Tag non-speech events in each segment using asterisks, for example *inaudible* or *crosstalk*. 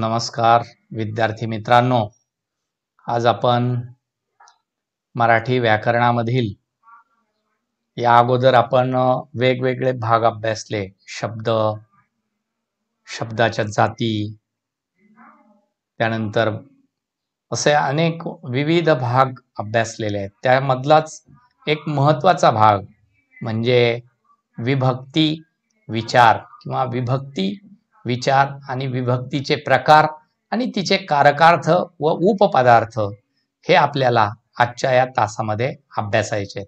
नमस्कार विद्यार्थी मित्रांनो आज आपण मराठी व्याकरणामधील या अगोदर आपण वेगवेगळे भाग अभ्यासले शब्द शब्दाच्या जाती त्यानंतर असे अनेक विविध भाग अभ्यासलेले आहेत त्यामधलाच एक महत्वाचा भाग म्हणजे विभक्ती विचार किंवा विभक्ती विचार आणि विभक्तीचे प्रकार आणि तिचे कारकार्थ व उपपदार्थ हे आपल्याला आजच्या या तासामध्ये अभ्यासायचे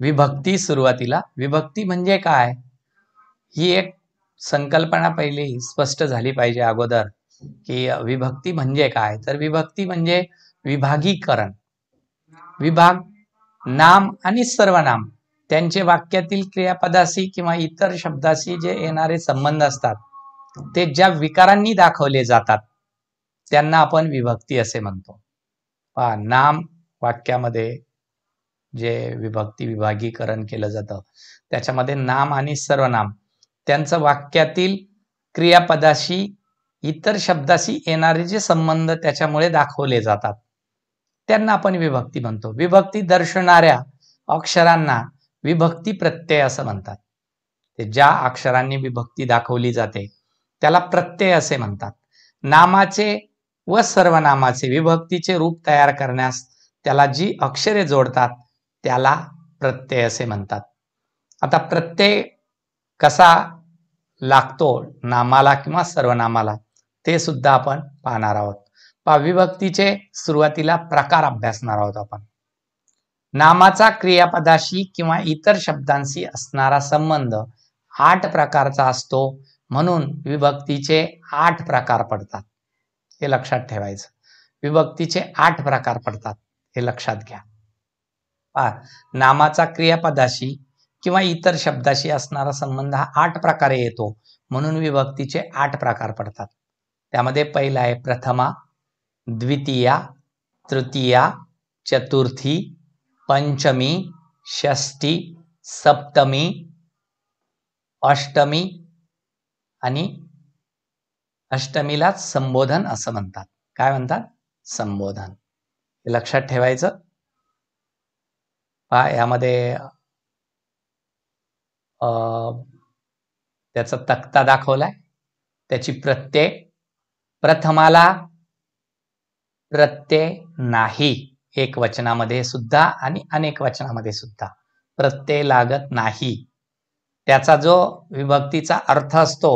विभक्ती सुरुवातीला विभक्ती म्हणजे काय ही एक संकल्पना पहिली स्पष्ट झाली पाहिजे अगोदर की विभक्ती म्हणजे काय तर विभक्ती म्हणजे विभागीकरण विभाग नाम आणि सर्वनाम त्यांचे वाक्यातील क्रियापदाशी किंवा इतर शब्दाशी जे येणारे संबंध असतात ते ज्या विकारांनी दाखवले जातात त्यांना आपण विभक्ती असे म्हणतो पहा नाम वाक्यामध्ये जे विभक्ती विभागीकरण केलं जातं त्याच्यामध्ये नाम आणि सर्वनाम त्यांचं वाक्यातील क्रियापदाशी इतर शब्दाशी येणारे जे संबंध त्याच्यामुळे दाखवले जातात त्यांना आपण विभक्ती म्हणतो विभक्ती दर्शणाऱ्या अक्षरांना विभक्ती प्रत्यय असं म्हणतात ते ज्या अक्षरांनी विभक्ती दाखवली जाते त्याला प्रत्यय असे म्हणतात नामाचे व सर्वनामाचे विभक्तीचे रूप तयार करण्यास त्याला जी अक्षरे जोडतात त्याला प्रत्यय असे म्हणतात आता प्रत्यय कसा लागतो नामाला किंवा सर्वनामाला ते सुद्धा आपण पाहणार आहोत पाविभक्तीचे सुरुवातीला प्रकार अभ्यासणार आहोत आपण नामाचा क्रियापदाशी किंवा इतर शब्दांशी असणारा संबंध आठ प्रकारचा असतो म्हणून विभक्तीचे आठ प्रकार पडतात हे लक्षात ठेवायचं विभक्तीचे आठ प्रकार पडतात हे लक्षात घ्या नामाचा क्रियापदाशी किंवा इतर शब्दाशी असणारा संबंध हा आठ प्रकारे येतो म्हणून विभक्तीचे आठ प्रकार पडतात त्यामध्ये पहिला आहे प्रथमा द्वितीया तृतीया चतुर्थी पंचमी षष्टी सप्तमी अष्टमी आणि अष्टमीलाच संबोधन असं म्हणतात काय म्हणतात संबोधन हे लक्षात ठेवायचं पहा यामध्ये त्याचा तक्ता दाखवलाय त्याची प्रत्येक प्रथमाला प्रत्यय नाही एक वचनामध्ये सुद्धा आणि अनेक वचनामध्ये सुद्धा प्रत्यय लागत नाही त्याचा जो विभक्तीचा अर्थ असतो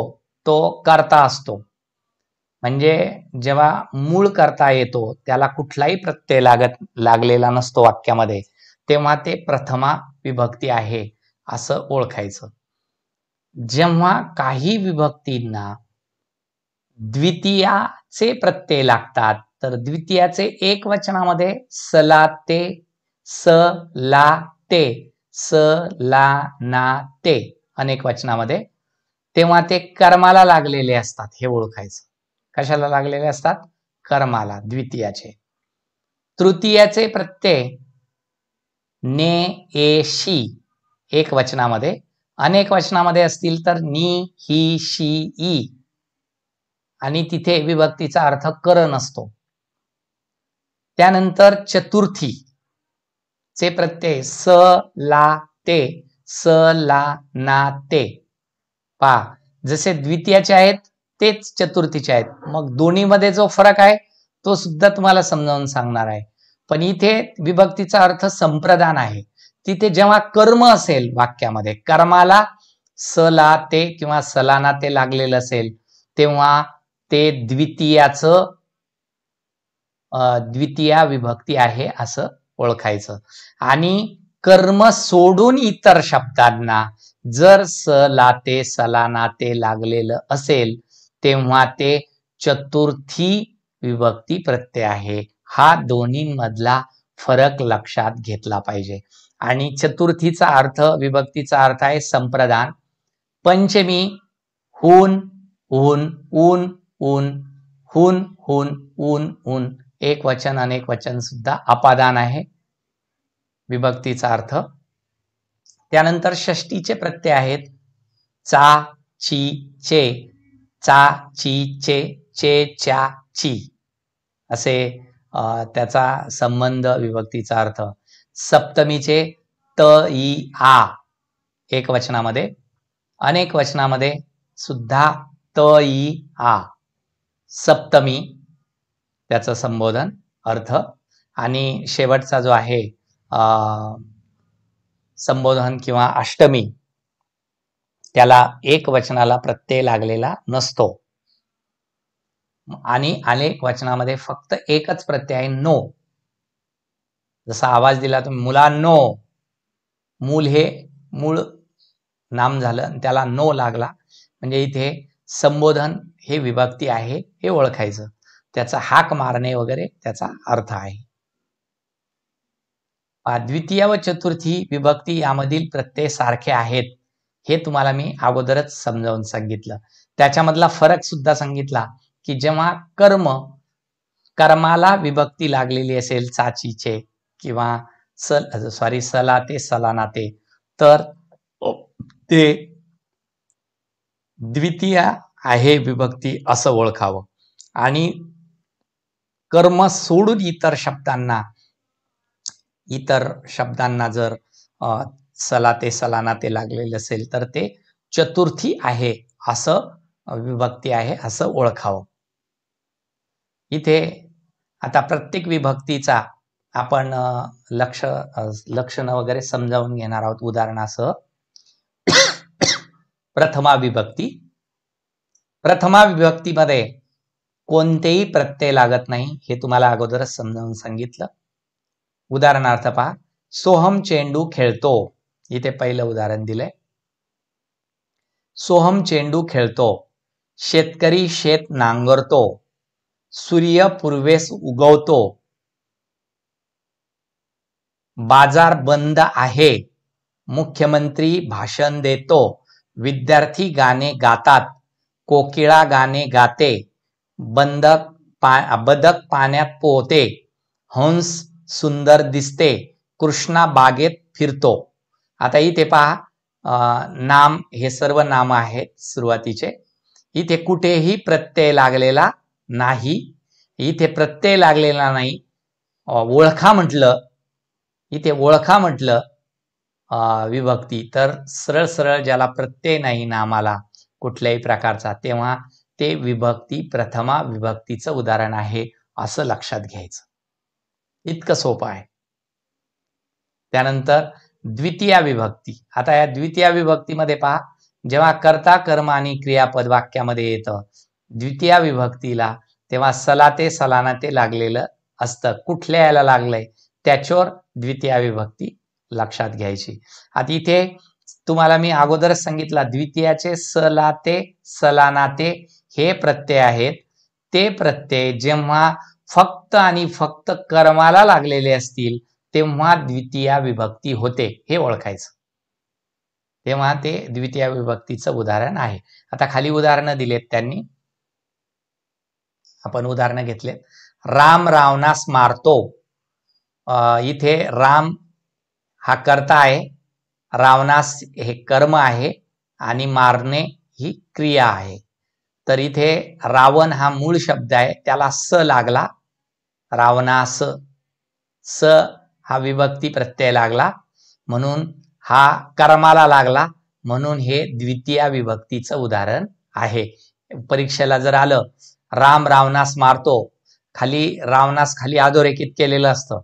तो करता असतो म्हणजे जेव्हा मूळ करता येतो त्याला कुठलाही प्रत्यय लागत लागलेला नसतो वाक्यामध्ये तेव्हा ते प्रथमा विभक्ती आहे असं ओळखायचं जेव्हा काही विभक्तींना द्वितीयाचे प्रत्यय लागतात तर द्वितीयाचे एक वचनामध्ये सला ते स ला ते स ला ना ते अनेक वचनामध्ये तेव्हा ते कर्माला लागलेले असतात हे ओळखायचं कशाला लागलेले असतात कर्माला द्वितीयाचे तृतीयाचे प्रत्यय ने ए शी एक वचनामध्ये अनेक वचनामध्ये असतील तर नी ही शी ई आणि तिथे विभक्तीचा अर्थ कर नसतो त्यानंतर चतुर्थी चे प्रत्यय स ला ते स ला ना ते पा जसे द्वितीयाचे आहेत तेच चतुर्थीचे आहेत मग दोन्हीमध्ये जो फरक आहे तो सुद्धा तुम्हाला समजावून सांगणार आहे पण इथे विभक्तीचा अर्थ संप्रदान आहे तिथे जेव्हा कर्म असेल वाक्यामध्ये कर्माला स ला ते किंवा सलाना ते लागलेलं असेल तेव्हा ते द्वितीयाचं द्वितीया विभक्ती आहे असं ओळखायचं आणि कर्म सोडून इतर शब्दांना जर स लाते सलानाते लागलेलं असेल तेव्हा ते चतुर्थी विभक्ती प्रत्यय आहे हा दोन्हीमधला फरक लक्षात घेतला पाहिजे आणि चतुर्थीचा अर्थ विभक्तीचा अर्थ आहे संप्रदान पंचमी हुन हुन ऊन ऊन हुन हुन ऊन ऊन एक वचन अनेक वचन सुद्धा अपादान आहे विभक्तीचा अर्थ त्यानंतर षष्टीचे प्रत्यय आहेत चा ची चे चा ची चे चे चा ची असे त्याचा संबंध विभक्तीचा अर्थ सप्तमीचे त ई आ एक वचनामध्ये अनेक वचनामध्ये सुद्धा त ई आ सप्तमी त्याचं संबोधन अर्थ आणि शेवटचा जो आहे संबोधन किंवा अष्टमी त्याला एक वचनाला प्रत्यय लागलेला नसतो आणि अनेक वचनामध्ये फक्त एकच प्रत्यय आहे नो जसा आवाज दिला तुम्ही नो मूल हे मूळ नाम झालं त्याला नो लागला म्हणजे इथे संबोधन हे विभक्ती आहे हे ओळखायचं त्याचा हाक मारणे वगैरे त्याचा अर्थ आहे द्वितीय व चतुर्थी विभक्ती यामधील प्रत्यय सारखे आहेत हे तुम्हाला मी अगोदरच समजावून सांगितलं त्याच्यामधला फरक सुद्धा सांगितला की जेव्हा कर्म कर्माला विभक्ती लागलेली असेल चाचीचे किंवा सल सॉरी सला ते सलानाते तर ते द्वितीय आहे विभक्ती असं ओळखावं आणि कर्म सोडून इतर शब्दांना इतर शब्दांना जर सला ते सलाना ते लागलेले असेल तर ते चतुर्थी आहे असं विभक्ती आहे असं ओळखावं इथे आता प्रत्येक विभक्तीचा आपण लक्ष लक्षणं वगैरे समजावून घेणार आहोत उदाहरणासह प्रथमा विभक्ती प्रथमा विभक्तीमध्ये कोणतेही प्रत्यय लागत नाही हे तुम्हाला अगोदरच समजावून सांगितलं उदाहरणार्थ पहा सोहम चेंडू खेळतो इथे पहिलं उदाहरण दिलंय सोहम चेंडू खेळतो शेतकरी शेत नांगरतो सूर्य पूर्वेस उगवतो बाजार बंद आहे मुख्यमंत्री भाषण देतो विद्यार्थी गाणे गातात कोकिळा गाणे गाते बंदक पा बदक पाण्यात पोहते हंस सुंदर दिसते कृष्णा बागेत फिरतो आता इथे पहा नाम हे सर्व नाम आहेत सुरुवातीचे इथे कुठेही प्रत्यय लागलेला नाही इथे प्रत्यय लागलेला नाही ओळखा म्हटलं इथे ओळखा म्हटलं विभक्ती तर सरळ सरळ ज्याला प्रत्यय नाही नामाला कुठल्याही प्रकारचा तेव्हा ते विभक्ती प्रथमा विभक्तीचं उदाहरण आहे असं लक्षात घ्यायचं इतकं सोपं आहे त्यानंतर द्वितीया विभक्ती आता या द्वितीया विभक्तीमध्ये पहा जेव्हा कर्ता कर्म आणि क्रियापद वाक्यामध्ये येतं द्वितीया विभक्तीला तेव्हा सलाते ते लागलेलं असतं कुठल्या यायला लागलंय त्याच्यावर द्वितीया विभक्ती लक्षात घ्यायची आता इथे तुम्हाला मी अगोदरच सांगितलं द्वितीयाचे सलाते सलानाते हे प्रत्यय आहेत ते प्रत्यय जेव्हा फक्त आणि फक्त कर्माला लागलेले असतील तेव्हा द्वितीया विभक्ती होते हे ओळखायचं तेव्हा ते द्वितीय विभक्तीचं उदाहरण आहे आता खाली उदाहरणं दिलेत त्यांनी आपण उदाहरणं घेतले राम रावणास मारतो इथे राम हा कर्ता आहे रावणास हे कर्म आहे आणि मारणे ही क्रिया आहे तर इथे रावण हा मूळ शब्द आहे त्याला स लागला रावणास स हा विभक्ती प्रत्यय लागला म्हणून हा कर्माला लागला म्हणून हे द्वितीया विभक्तीचं उदाहरण आहे परीक्षेला जर आलं राम रावणास मारतो खाली रावणास खाली अधोरेखित केलेलं असतं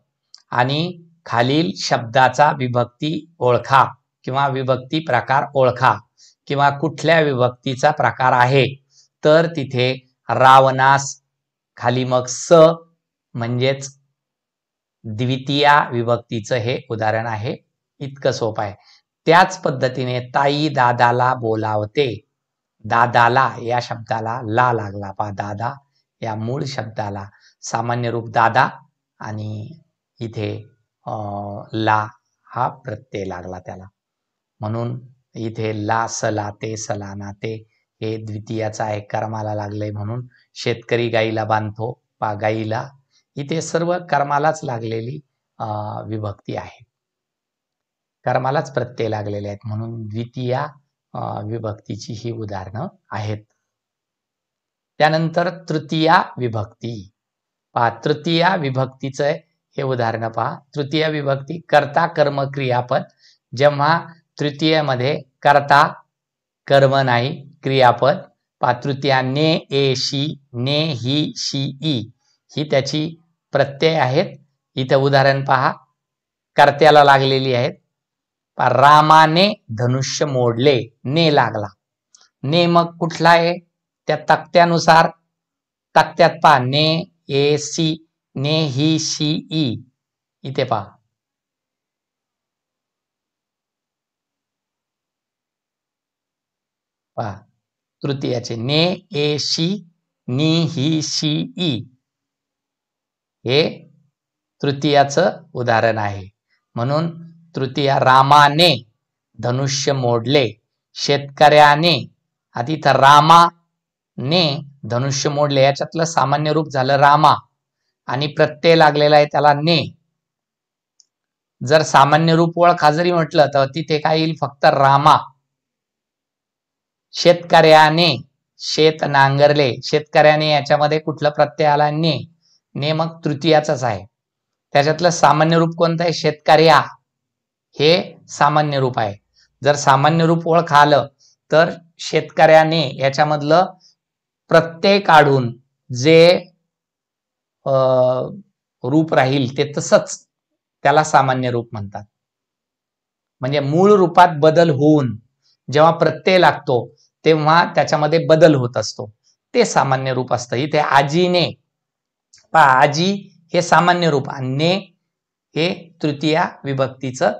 आणि खालील शब्दाचा विभक्ती ओळखा किंवा विभक्ती प्रकार ओळखा किंवा कुठल्या विभक्तीचा प्रकार आहे तर तिथे रावनास, खाली मग स म्हणजेच द्वितीया विभक्तीचं हे उदाहरण आहे इतकं सोपं आहे त्याच पद्धतीने ताई दादाला बोलावते दादाला या शब्दाला ला लागला पा दादा या मूळ शब्दाला सामान्य रूप दादा आणि इथे ला हा प्रत्यय लागला त्याला म्हणून इथे ला सला ते सला हे द्वितीयाचं आहे कर्माला लागलंय म्हणून शेतकरी गाईला बांधतो पा गाईला इथे सर्व कर्मालाच लागलेली विभक्ती आहे कर्मालाच प्रत्यय लागलेले आहेत म्हणून द्वितीया विभक्तीची ही उदाहरणं आहेत त्यानंतर तृतीया विभक्ती पहा तृतीया विभक्तीचं हे उदाहरण पहा तृतीय विभक्ती कर्ता कर्म क्रियापद जेव्हा तृतीयमध्ये कर्ता कर्म नाही क्रियापद पातृत्या ने ए शी ने ही शी ई ही त्याची प्रत्यय आहेत इथं उदाहरण पहा कर्त्याला लागलेली आहेत रामाने धनुष्य मोडले ने लागला ने मग कुठला आहे त्या तक्त्यानुसार तक्त्यात पहा ने ए सी ने ही शी ई इथे पहा पहा तृतीयाचे ने ए शी नी ही शी ई हे तृतीयाचं उदाहरण आहे म्हणून तृतीया रामाने धनुष्य मोडले शेतकऱ्याने तर रामा ने धनुष्य मोडले याच्यातलं सामान्य रूप झालं रामा आणि प्रत्यय लागलेला आहे त्याला ने जर सामान्य रूप ओळखा जरी म्हटलं तर तिथे काय येईल फक्त रामा शेतकऱ्याने शेत नांगरले शेतकऱ्याने याच्यामध्ये कुठलं प्रत्यय आला ने ने मग तृतीयाचाच आहे त्याच्यातलं सामान्य रूप कोणतं आहे शेतकऱ्या हे सामान्य रूप आहे जर सामान्य रूप ओळख आलं तर शेतकऱ्याने याच्यामधलं प्रत्यय काढून जे रूप राहील ते तसंच त्याला सामान्य रूप म्हणतात म्हणजे मूळ रूपात बदल होऊन जेव्हा प्रत्यय लागतो तेव्हा त्याच्यामध्ये बदल होत असतो ते सामान्य रूप असतं इथे आजीने पहा आजी हे सामान्य रूप आणि ने हे तृतीया विभक्तीचं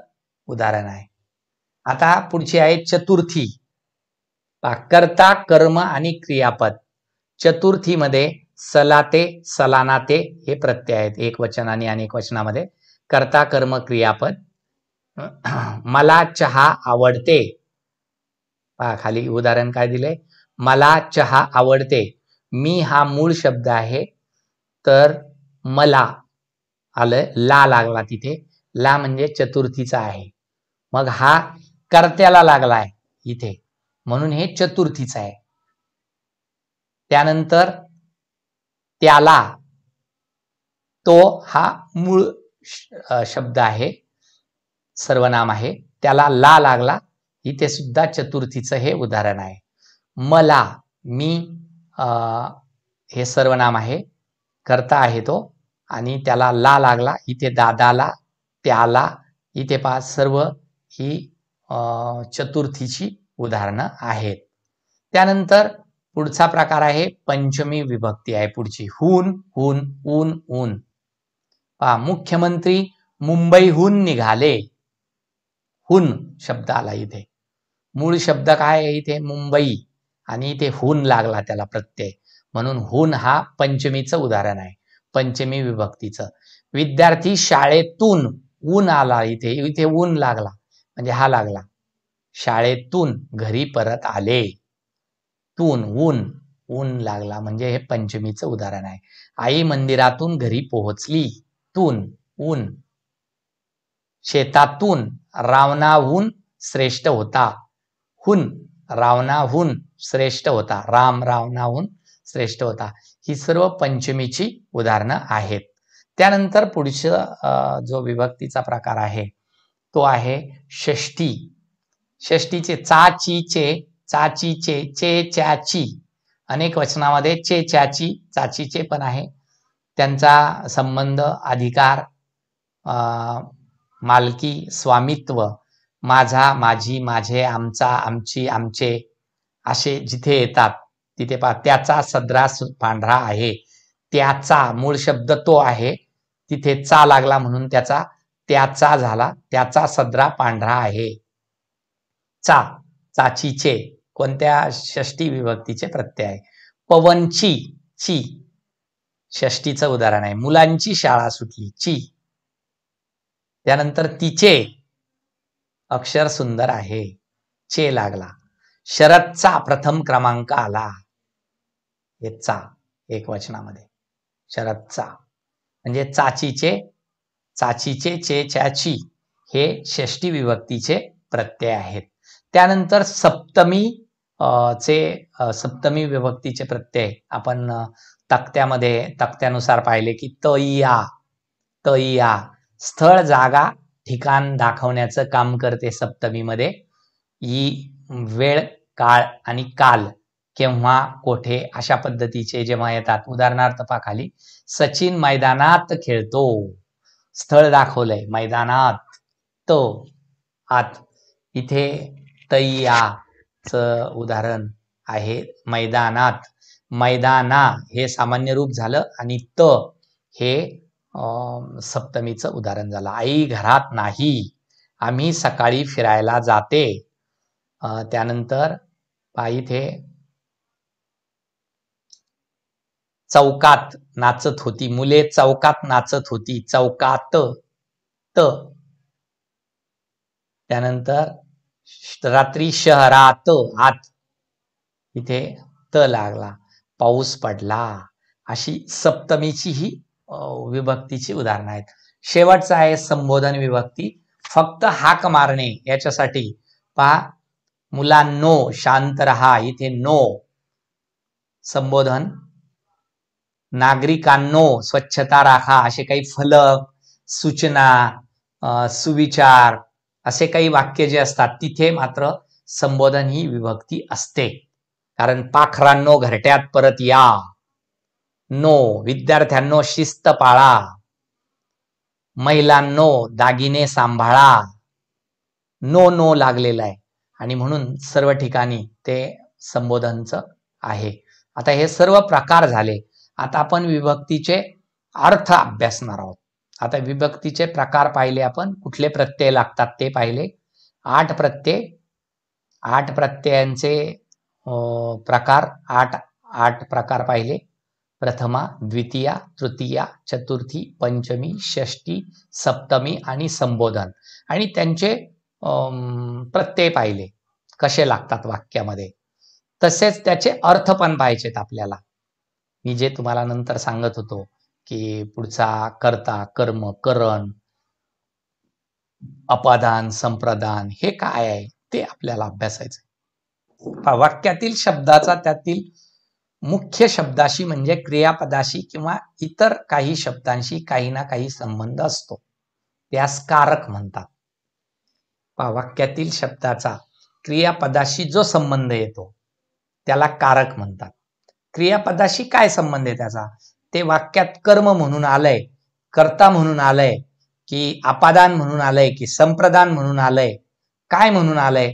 उदाहरण आहे आता पुढची आहे चतुर्थी करता कर्म आणि क्रियापद चतुर्थीमध्ये सलाते सलानाते हे प्रत्यय आहेत एक वचन आणि अनेक वचनामध्ये कर्ता कर्म क्रियापद *clears throat* मला चहा आवडते पहा खाली उदाहरण काय दिलंय मला चहा आवडते मी हा मूळ शब्द आहे तर मला आलं ला लागला तिथे ला म्हणजे चतुर्थीचा आहे मग हा कर्त्याला लागला आहे इथे म्हणून हे चतुर्थीचं आहे त्यानंतर त्याला तो हा मूळ शब्द आहे सर्वनाम आहे त्याला ला लागला इथे सुद्धा चतुर्थीचं हे उदाहरण आहे मला मी हे सर्वनाम आहे करता आहे तो आणि त्याला ला लागला इथे दादाला त्याला इथे पहा सर्व ही चतुर्थीची उदाहरणं आहेत त्यानंतर पुढचा प्रकार आहे पंचमी विभक्ती आहे पुढची हून हून ऊन ऊन पहा मुख्यमंत्री मुंबईहून निघाले हुन शब्द आला इथे मूळ शब्द काय आहे इथे मुंबई आणि इथे हून लागला त्याला प्रत्यय म्हणून हून हा पंचमीचं उदाहरण आहे पंचमी विभक्तीचं विद्यार्थी शाळेतून ऊन आला इथे इथे ऊन लागला म्हणजे हा लागला शाळेतून घरी परत आले तून ऊन ऊन लागला म्हणजे हे पंचमीचं उदाहरण आहे आई मंदिरातून घरी पोहोचली तून ऊन शेतातून रावणाहून श्रेष्ठ होता हुन रावणाहून श्रेष्ठ होता राम रावणाहून श्रेष्ठ होता ही सर्व पंचमीची उदाहरणं आहेत त्यानंतर पुढचा जो विभक्तीचा प्रकार आहे तो आहे षष्टी षष्टीचे चाचीचे चाचीचे चे च्याची अनेक वचनामध्ये चे च्याची चाचीचे पण आहे त्यांचा संबंध अधिकार मालकी स्वामित्व माझा माझी माझे आमचा आमची आमचे असे जिथे येतात तिथे पा त्याचा सदरा पांढरा आहे त्याचा मूळ शब्द तो आहे तिथे चा लागला म्हणून त्याचा त्याचा झाला त्याचा सदरा पांढरा आहे चा चाचीचे कोणत्या षष्टी विभक्तीचे प्रत्यय आहे पवनची ची षष्टीचं उदाहरण आहे मुलांची शाळा सुटली ची त्यानंतर तिचे अक्षर सुंदर आहे चे लागला शरदचा प्रथम क्रमांक आला हे चा एक वचनामध्ये शरदचा म्हणजे चाचीचे चाचीचे चे चाची हे षष्टी विभक्तीचे प्रत्यय आहेत त्यानंतर सप्तमी चे सप्तमी विभक्तीचे प्रत्यय आपण तक्त्यामध्ये तक्त्यानुसार पाहिले की तया तया स्थळ जागा ठिकाण दाखवण्याचं काम करते सप्तमीमध्ये ही वेळ काळ आणि काल केव्हा कोठे अशा पद्धतीचे जेव्हा येतात उदाहरणार्थ पाखाली सचिन मैदानात खेळतो स्थळ दाखवलंय मैदानात तो आत इथे च उदाहरण आहे मैदानात मैदाना हे सामान्य रूप झालं आणि त हे सप्तमीचं उदाहरण झालं आई घरात नाही आम्ही सकाळी फिरायला जाते त्यानंतर इथे चौकात नाचत होती मुले चौकात नाचत होती चौकात त त्यानंतर रात्री शहरात आत इथे त लागला पाऊस पडला अशी सप्तमीची ही विभक्तीची उदाहरणं आहेत शेवटचं आहे संबोधन विभक्ती फक्त हाक मारणे याच्यासाठी पहा मुलांनो शांत रहा इथे नो संबोधन नागरिकांनो स्वच्छता राखा असे काही फलक सूचना सुविचार असे काही वाक्य जे असतात तिथे मात्र संबोधन ही विभक्ती असते कारण पाखरांनो घरट्यात परत या नो विद्यार्थ्यांनो शिस्त पाळा महिलांनो दागिने सांभाळा नो नो लागलेलं आहे आणि म्हणून सर्व ठिकाणी ते संबोधनचं आहे आता हे सर्व प्रकार झाले आता आपण विभक्तीचे अर्थ अभ्यासणार आहोत आता विभक्तीचे प्रकार पाहिले आपण कुठले प्रत्यय लागतात ते पाहिले आठ प्रत्यय आठ प्रत्ययांचे प्रकार आठ आठ प्रकार पाहिले प्रथमा द्वितीया तृतीया चतुर्थी पंचमी षष्टी सप्तमी आणि संबोधन आणि त्यांचे प्रत्यय पाहिले कसे लागतात वाक्यामध्ये तसेच त्याचे अर्थ पण पाहिजेत आपल्याला मी जे तुम्हाला नंतर सांगत होतो की पुढचा कर्ता कर्म करण अपादान संप्रदान हे काय आहे ते आपल्याला अभ्यासायचं वाक्यातील शब्दाचा त्यातील मुख्य शब्दाशी म्हणजे क्रियापदाशी किंवा इतर काही शब्दांशी काही ना काही संबंध असतो त्यास कारक म्हणतात वाक्यातील शब्दाचा क्रियापदाशी जो संबंध येतो त्याला कारक म्हणतात क्रियापदाशी काय संबंध आहे त्याचा ते वाक्यात कर्म म्हणून आलंय कर्ता म्हणून आलंय की अपादान म्हणून आलंय की संप्रदान म्हणून आलंय काय म्हणून आलंय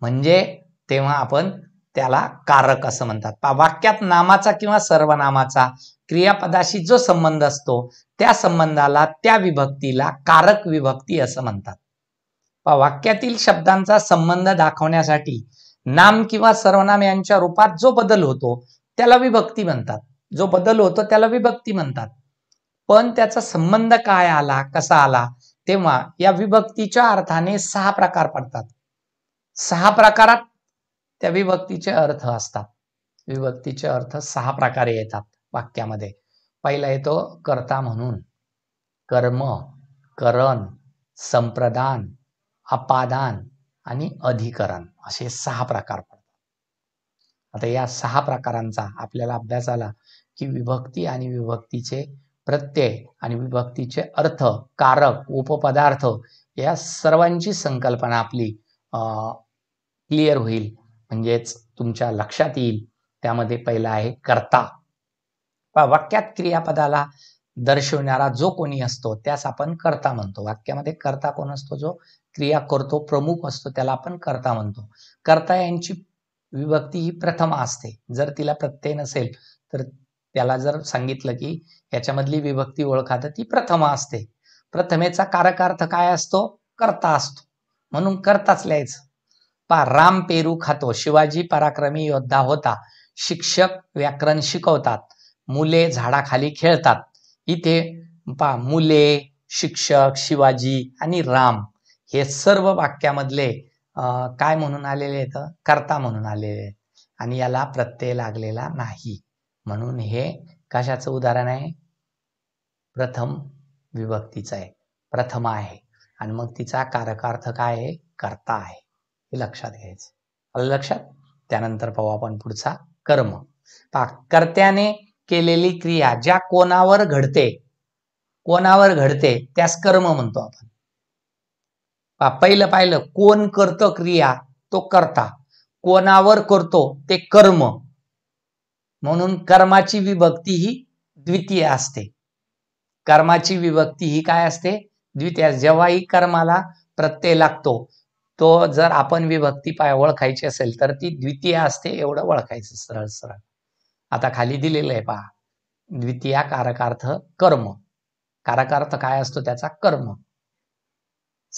म्हणजे तेव्हा आपण त्याला कारक असं म्हणतात वाक्यात नामाचा किंवा सर्वनामाचा क्रियापदाशी जो संबंध असतो त्या संबंधाला त्या विभक्तीला कारक विभक्ती असं म्हणतात वाक्यातील शब्दांचा संबंध दाखवण्यासाठी नाम किंवा सर्वनाम यांच्या रूपात जो बदल होतो त्याला विभक्ती म्हणतात जो बदल होतो त्याला विभक्ती म्हणतात पण त्याचा संबंध काय आला कसा आला तेव्हा या विभक्तीच्या अर्थाने सहा प्रकार पडतात सहा प्रकारात त्या विभक्तीचे अर्थ असतात विभक्तीचे अर्थ सहा प्रकारे येतात वाक्यामध्ये पहिला येतो कर्ता म्हणून कर्म करण संप्रदान अपादान आणि अधिकरण असे सहा प्रकार पडतात आता या सहा प्रकारांचा आपल्याला अभ्यास आला की विभक्ती आणि विभक्तीचे प्रत्यय आणि विभक्तीचे अर्थ कारक उपपदार्थ या सर्वांची संकल्पना आपली क्लिअर होईल म्हणजेच तुमच्या लक्षात येईल त्यामध्ये पहिला आहे करता वाक्यात क्रियापदाला दर्शवणारा जो कोणी असतो त्यास आपण करता म्हणतो वाक्यामध्ये करता कोण असतो जो क्रिया करतो प्रमुख असतो त्याला आपण करता म्हणतो करता यांची विभक्ती ही प्रथमा असते जर तिला प्रत्यय नसेल तर त्याला जर सांगितलं की याच्यामधली विभक्ती ओळखा तर ती प्रथमा असते प्रथमेचा कारकार्थ काय असतो करता असतो म्हणून करताच लिहायचं पा राम पेरू खातो शिवाजी पराक्रमी योद्धा होता शिक्षक व्याकरण शिकवतात मुले झाडाखाली खेळतात इथे पा मुले शिक्षक शिवाजी आणि राम हे सर्व वाक्यामधले काय म्हणून आलेले आहेत कर्ता म्हणून आलेले आणि याला प्रत्यय लागलेला नाही म्हणून हे कशाचं उदाहरण आहे प्रथम विभक्तीचं आहे प्रथम आहे आणि मग तिचा कारकार्थ काय आहे कर्ता आहे हे लक्षात घ्यायचं लक्षात त्यानंतर पाहू आपण पुढचा कर्म पा कर्त्याने केलेली क्रिया ज्या कोणावर घडते कोणावर घडते त्यास कर्म म्हणतो आपण पहिलं पाहिलं कोण करतो क्रिया तो करता कोणावर करतो ते कर्म म्हणून कर्माची विभक्ती ही द्वितीय असते कर्माची विभक्ती ही काय असते द्वितीय जेव्हाही कर्माला प्रत्यय लागतो तो जर आपण विभक्ती पाय ओळखायची असेल तर ती द्वितीय असते एवढं ओळखायचं सरळ सरळ आता खाली दिलेलं आहे पहा द्वितीया कारकार्थ कर्म कारकार्थ काय असतो त्याचा कर्म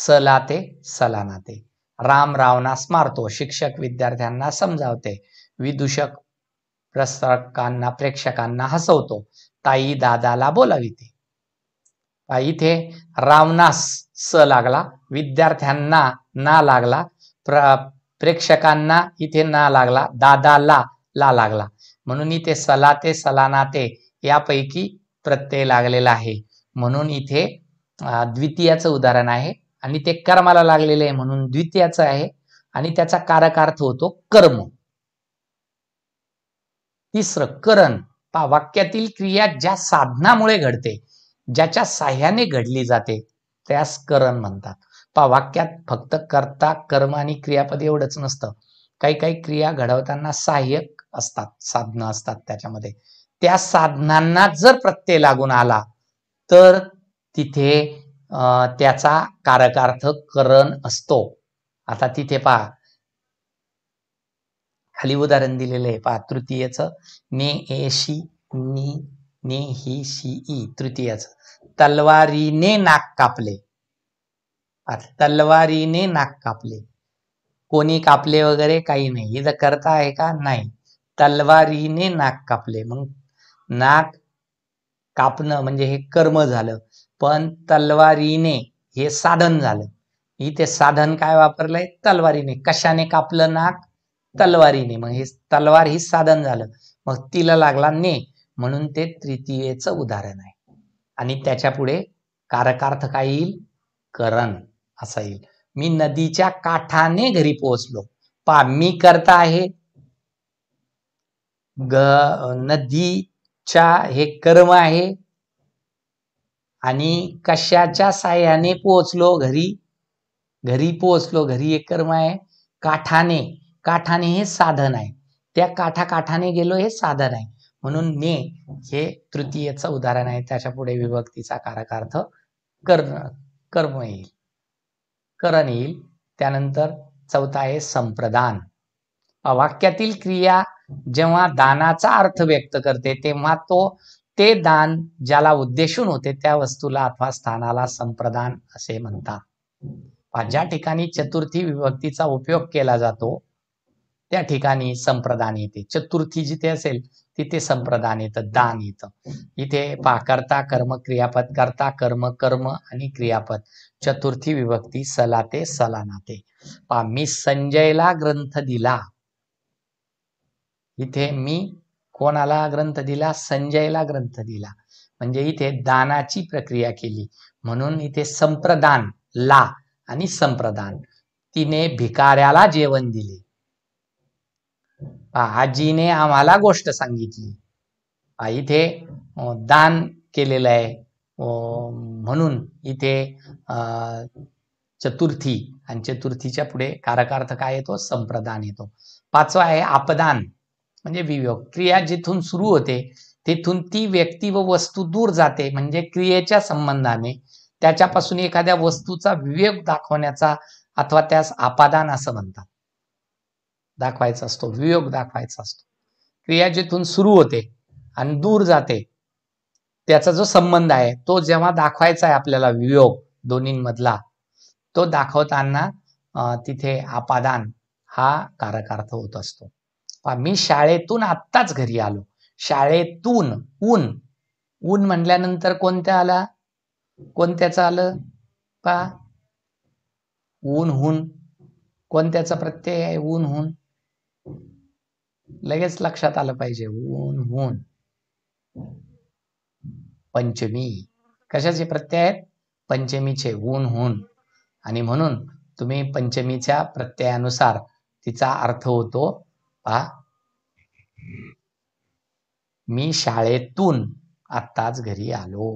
सलाते सलानाते राम रावना मारतो शिक्षक विद्यार्थ्यांना समजावते विदूषक प्रसारकांना प्रेक्षकांना हसवतो ताई दादाला बोलाविते इथे रावणास स लागला विद्यार्थ्यांना ना लागला प्र प्रेक्षकांना इथे ना लागला दादाला ला लागला म्हणून इथे सलाते सलानाते यापैकी प्रत्यय लागलेला आहे म्हणून इथे द्वितीयाचं उदाहरण आहे आणि ते कर्माला लागलेले आहे म्हणून द्वितीयाचं आहे आणि त्याचा अर्थ होतो कर्म तिसरं करण वाक्यातील क्रिया ज्या साधनामुळे घडते ज्याच्या साह्याने घडली जाते त्यास करण म्हणतात पा वाक्यात फक्त कर्ता कर्म आणि क्रियापद एवढंच नसतं काही काही क्रिया घडवताना सहाय्यक असतात साधनं असतात त्याच्यामध्ये त्या साधनांना जर प्रत्यय लागून आला तर तिथे त्याचा कारकार्थ करण असतो आता तिथे पहा खाली उदाहरण दिलेलं आहे पहा तृतीयच ने एशी नी ने ही शी तृतीयाच तलवारीने नाक कापले तलवारीने नाक कापले कोणी कापले वगैरे काही नाही इथं करता आहे का नाही तलवारीने नाक कापले मग नाक कापणं म्हणजे हे कर्म झालं पण तलवारीने हे साधन झालं इथे साधन काय वापरलंय तलवारीने कशाने कापलं नाक तलवारीने मग हे तलवार ही साधन झालं मग तिला लागला ने म्हणून ते तृतीयेचं उदाहरण आहे आणि त्याच्या पुढे कारकार्थ काय येईल करण असा येईल मी नदीच्या काठाने घरी पोहोचलो पा मी करता आहे ग नदीच्या हे कर्म आहे आणि कशाच्या साह्याने पोहोचलो घरी घरी पोहोचलो घरी एक कर्म आहे काठाने काठाने हे साधन आहे त्या काठा काठाने गेलो हे साधन आहे म्हणून मे हे तृतीयेचं उदाहरण आहे त्याच्या पुढे विभक्तीचा कारकार्थ कर्ण कर्म येईल करण येईल त्यानंतर चौथा आहे संप्रदान वाक्यातील क्रिया जेव्हा दानाचा अर्थ व्यक्त करते तेव्हा तो ते दान ज्याला उद्देशून होते त्या वस्तूला अथवा स्थानाला संप्रदान असे म्हणतात ज्या ठिकाणी चतुर्थी विभक्तीचा उपयोग केला जातो त्या ठिकाणी संप्रदान येते चतुर्थी जिथे असेल तिथे संप्रदान येतं दान येतं इथे पाकर्ता कर्म क्रियापद करता कर्म कर्म आणि क्रियापद चतुर्थी विभक्ती सलाते सलानाते पा मी संजयला ग्रंथ दिला इथे मी कोणाला ग्रंथ दिला संजयला ग्रंथ दिला म्हणजे इथे दानाची प्रक्रिया केली म्हणून इथे संप्रदान ला आणि संप्रदान तिने भिकाऱ्याला जेवण दिले आजीने आम्हाला गोष्ट सांगितली इथे दान केलेलं आहे म्हणून इथे चतुर्थी आणि चतुर्थीच्या पुढे कारकार्थ काय येतो संप्रदान येतो पाचवा आहे आपदान म्हणजे विवेक क्रिया जिथून सुरू होते तिथून ती व्यक्ती व वस्तू दूर जाते म्हणजे क्रियेच्या संबंधाने त्याच्यापासून एखाद्या वस्तूचा विवेक दाखवण्याचा अथवा त्यास आपादान असं म्हणतात दाखवायचा असतो वियोग दाखवायचा असतो क्रिया जिथून सुरू होते आणि दूर जाते त्याचा जो संबंध आहे तो जेव्हा दाखवायचा आहे आपल्याला वियोग दोन्हींमधला तो दाखवताना तिथे आपादान हा कारक अर्थ होत असतो मी शाळेतून आत्ताच घरी आलो शाळेतून ऊन ऊन म्हटल्यानंतर कोणत्या आला कोणत्याच आलं पा ऊन हुन कोणत्याचा प्रत्यय आहे ऊन हुन लगेच लक्षात आलं पाहिजे ऊन ऊन पंचमी कशाचे प्रत्यय आहेत पंचमीचे ऊन हून आणि म्हणून तुम्ही पंचमीच्या प्रत्ययानुसार तिचा अर्थ होतो पहा मी शाळेतून आत्ताच घरी आलो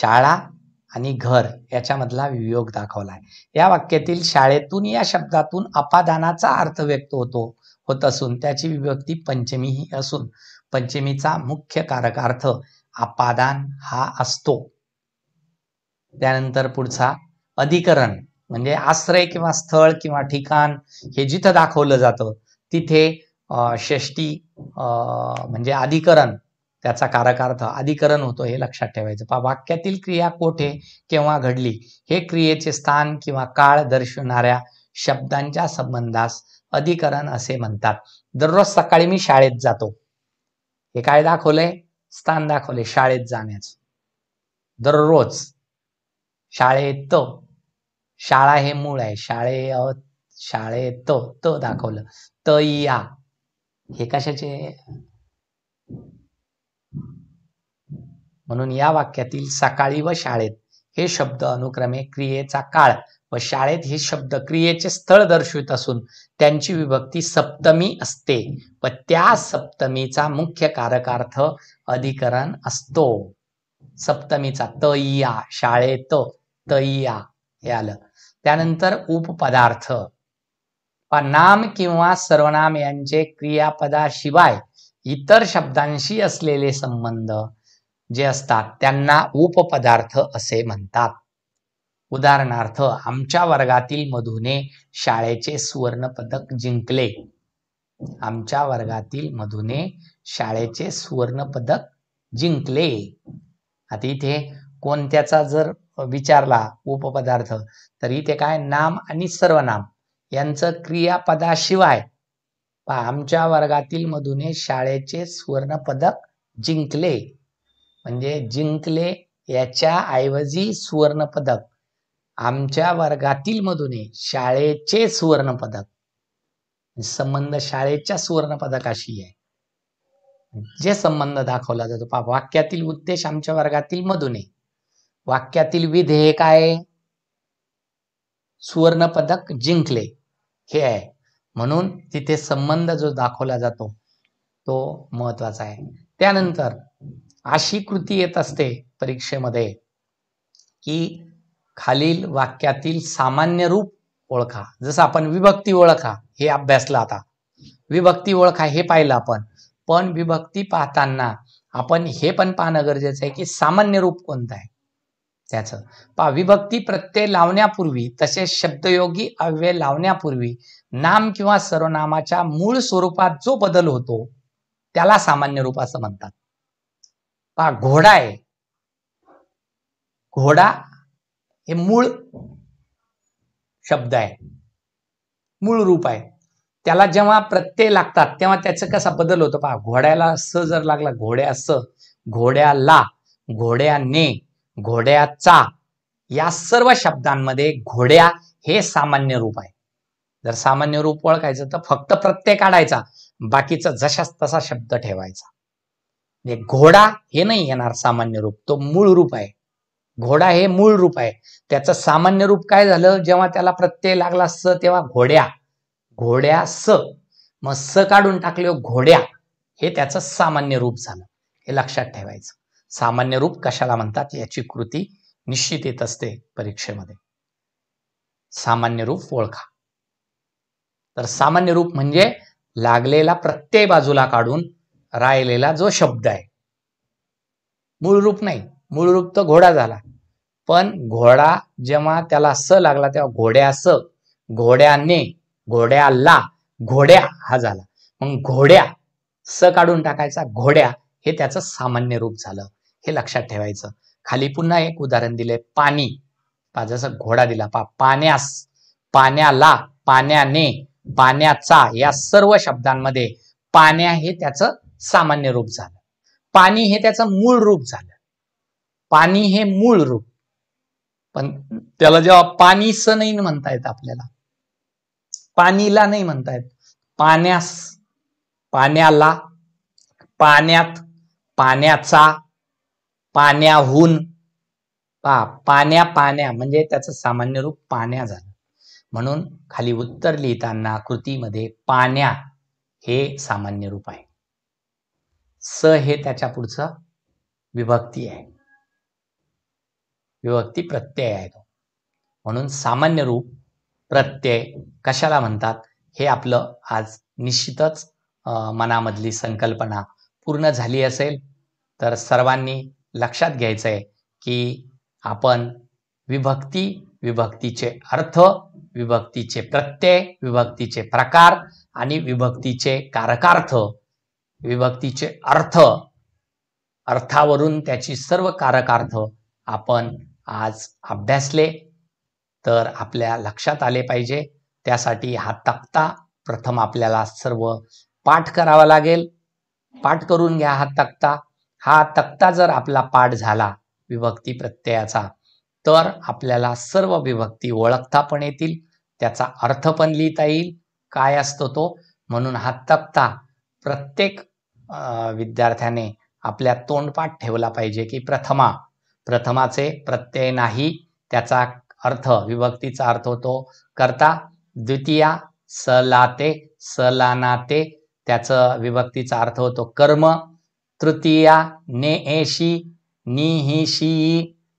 शाळा आणि घर याच्यामधला वियोग दाखवलाय या वाक्यातील शाळेतून या शब्दातून अपादानाचा अर्थ व्यक्त होतो होत असून त्याची विभक्ती पंचमी ही असून पंचमीचा मुख्य कारक अर्थ अपादान हा असतो त्यानंतर पुढचा अधिकरण म्हणजे आश्रय किंवा स्थळ किंवा ठिकाण हे जिथं दाखवलं जातं तिथे षष्टी म्हणजे अधिकरण त्याचा कारक अर्थ अधिकरण होतो हे लक्षात ठेवायचं पा वाक्यातील क्रिया कोठे केव्हा घडली हे क्रियेचे स्थान किंवा काळ दर्शवणाऱ्या शब्दांच्या संबंधास अधिकरण असे म्हणतात दररोज सकाळी मी शाळेत जातो हे काय दाखवलंय स्थान दाखवले शाळेत जाण्याचं दररोज शाळेत शाळा हे मूळ आहे शाळे शाळेत त दाखवलं त या हे कशाचे म्हणून या वाक्यातील सकाळी व शाळेत हे शब्द अनुक्रमे क्रियेचा काळ व शाळेत हे शब्द क्रियेचे स्थळ दर्शवित असून त्यांची विभक्ती सप्तमी असते व त्या सप्तमीचा मुख्य कारकार्थ अधिकरण असतो सप्तमीचा तय्या शाळेत तय्या हे आलं त्यानंतर उपपदार्थ नाम किंवा सर्वनाम यांचे क्रियापदाशिवाय इतर शब्दांशी असलेले संबंध जे असतात त्यांना उपपदार्थ असे म्हणतात उदाहरणार्थ आमच्या वर्गातील मधुने शाळेचे सुवर्ण पदक जिंकले आमच्या वर्गातील मधुने शाळेचे सुवर्ण पदक जिंकले आता इथे कोणत्याचा जर विचारला उपपदार्थ तर इथे काय नाम आणि सर्वनाम यांचं क्रियापदाशिवाय आमच्या वर्गातील मधुने शाळेचे सुवर्ण पदक जिंकले म्हणजे जिंकले याच्या ऐवजी पदक आमच्या वर्गातील मधून शाळेचे सुवर्ण पदक संबंध शाळेच्या सुवर्ण पदकाशी आहे जे संबंध दाखवला जातो वाक्यातील उद्देश आमच्या वर्गातील मधून वाक्यातील काय सुवर्ण सुवर्णपदक जिंकले हे आहे म्हणून तिथे संबंध जो दाखवला जातो तो महत्वाचा आहे त्यानंतर अशी कृती येत असते परीक्षेमध्ये की खालील वाक्यातील सामान्य रूप ओळखा जसं आपण विभक्ती ओळखा हे अभ्यासला आता विभक्ती ओळखा हे पाहिलं आपण पण विभक्ती पाहताना आपण हे पण पाहणं गरजेचं आहे की सामान्य रूप कोणतं आहे त्याच पा विभक्ती प्रत्यय लावण्यापूर्वी तसेच शब्दयोगी अव्यय लावण्यापूर्वी नाम किंवा सर्वनामाच्या मूळ स्वरूपात जो बदल होतो त्याला सामान्य रूप असं म्हणतात पहा घोडा आहे घोडा हे मूळ शब्द आहे मूळ रूप आहे त्याला जेव्हा प्रत्यय लागतात तेव्हा त्याचं कसा बदल होतो पहा घोड्याला स जर लागला घोड्या स घोड्याला घोड्याने घोड्याचा या सर्व शब्दांमध्ये घोड्या हे सामान्य रूप आहे जर सामान्य रूप ओळखायचं तर फक्त प्रत्यय काढायचा बाकीचा जशास तसा शब्द ठेवायचा म्हणजे घोडा हे नाही येणार सामान्य रूप तो मूळ रूप आहे घोडा हे मूळ रूप आहे त्याचं सामान्य रूप काय झालं जेव्हा त्याला प्रत्यय लागला स तेव्हा घोड्या घोड्या स मग स काढून टाकले हो घोड्या हे त्याचं सामान्य रूप झालं हे लक्षात ठेवायचं सामान्य रूप कशाला म्हणतात याची कृती निश्चित येत असते परीक्षेमध्ये सामान्य रूप ओळखा तर सामान्य रूप म्हणजे लागलेला प्रत्यय बाजूला काढून राहिलेला जो शब्द आहे मूळ रूप नाही मूळ रूप तर घोडा झाला पण घोडा जेव्हा त्याला स लागला तेव्हा घोड्या स घोड्याने घोड्याला घोड्या हा झाला मग घोड्या स काढून टाकायचा घोड्या हे त्याचं सामान्य रूप झालं हे लक्षात ठेवायचं खाली पुन्हा एक उदाहरण दिले पाणी जसं घोडा दिला पा पाण्यास पाण्याला पाण्याने पाण्याचा या सर्व शब्दांमध्ये पाण्या हे त्याचं सामान्य रूप झालं पाणी हे त्याचं मूळ रूप झालं पाणी हे मूळ रूप पण त्याला जेव्हा पाणी स नाही म्हणतायत आपल्याला पाणीला नाही म्हणतायत पाण्यास पाण्याला पाण्यात पाण्याचा पाण्याहून पा पाण्या पाण्या म्हणजे त्याचं सामान्य रूप पाण्या झालं म्हणून खाली उत्तर लिहिताना कृतीमध्ये पाण्या हे सामान्य रूप आहे स हे त्याच्या पुढचं विभक्ती आहे विभक्ती प्रत्यय आहे तो म्हणून सामान्य रूप प्रत्यय कशाला म्हणतात हे आपलं आज निश्चितच मनामधली संकल्पना पूर्ण झाली असेल तर सर्वांनी लक्षात घ्यायचं आहे की आपण विभक्ती विभक्तीचे अर्थ विभक्तीचे प्रत्यय विभक्तीचे प्रकार आणि विभक्तीचे कारकार्थ विभक्तीचे अर्थ अर्थावरून त्याची सर्व कारकार्थ आपण आज अभ्यासले तर आपल्या लक्षात आले पाहिजे त्यासाठी हा तक्ता प्रथम आपल्याला सर्व पाठ करावा लागेल पाठ करून घ्या हा तक्ता हा तक्ता जर आपला पाठ झाला विभक्ती प्रत्ययाचा तर आपल्याला सर्व विभक्ती ओळखता पण येतील त्याचा अर्थ पण लिहिता येईल काय असतो तो म्हणून हा तक्ता प्रत्येक विद्यार्थ्याने आपल्या तोंडपाठ ठेवला पाहिजे की प्रथमा प्रथमाचे प्रत्यय नाही त्याचा अर्थ विभक्तीचा अर्थ होतो करता द्वितीया सलाते सलानाते त्याचं विभक्तीचा अर्थ होतो कर्म तृतीया ने एशी निहिशी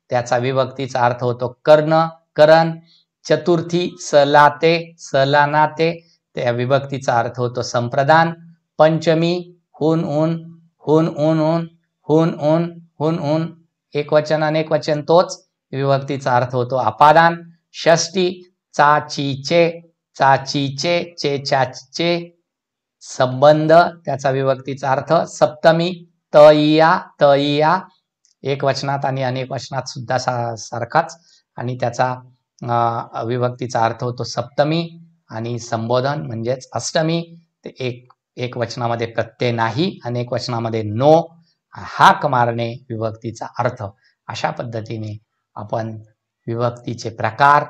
त्याचा विभक्तीचा अर्थ होतो कर्ण करण चतुर्थी सलाते सलानाते त्या विभक्तीचा अर्थ होतो संप्रदान पंचमी हुन ऊन हुन ऊन ऊन हुन ऊन हुन ऊन एक वचन अनेक वचन तोच विभक्तीचा अर्थ होतो अपादान षष्टी चा चीचे चाचीचे चे चाचे संबंध त्याचा विभक्तीचा अर्थ सप्तमी तया तया एक वचनात आणि अनेक वचनात सुद्धा सा सारखाच आणि त्याचा विभक्तीचा अर्थ होतो सप्तमी आणि संबोधन म्हणजेच अष्टमी ते एक एक वचनामध्ये प्रत्यय नाही आणि एक वचनामध्ये नो हाक मारणे विभक्तीचा अर्थ अशा पद्धतीने आपण विभक्तीचे प्रकार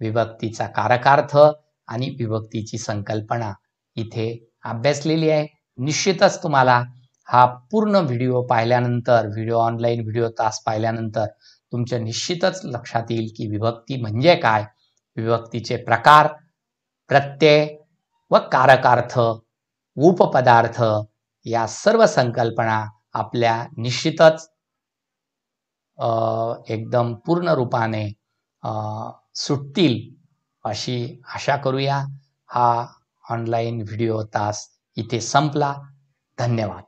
विभक्तीचा कारकार्थ आणि विभक्तीची संकल्पना इथे अभ्यासलेली आहे निश्चितच तुम्हाला हा पूर्ण व्हिडिओ पाहिल्यानंतर व्हिडिओ ऑनलाईन व्हिडिओ तास पाहिल्यानंतर तुमच्या निश्चितच लक्षात येईल की विभक्ती म्हणजे काय विभक्तीचे प्रकार प्रत्यय व कारकार्थ उपपदार्थ या सर्व संकल्पना आपल्या निश्चितच एकदम पूर्ण रूपाने सुटतील अशी आशा करूया हा ऑनलाईन व्हिडिओ तास इथे संपला धन्यवाद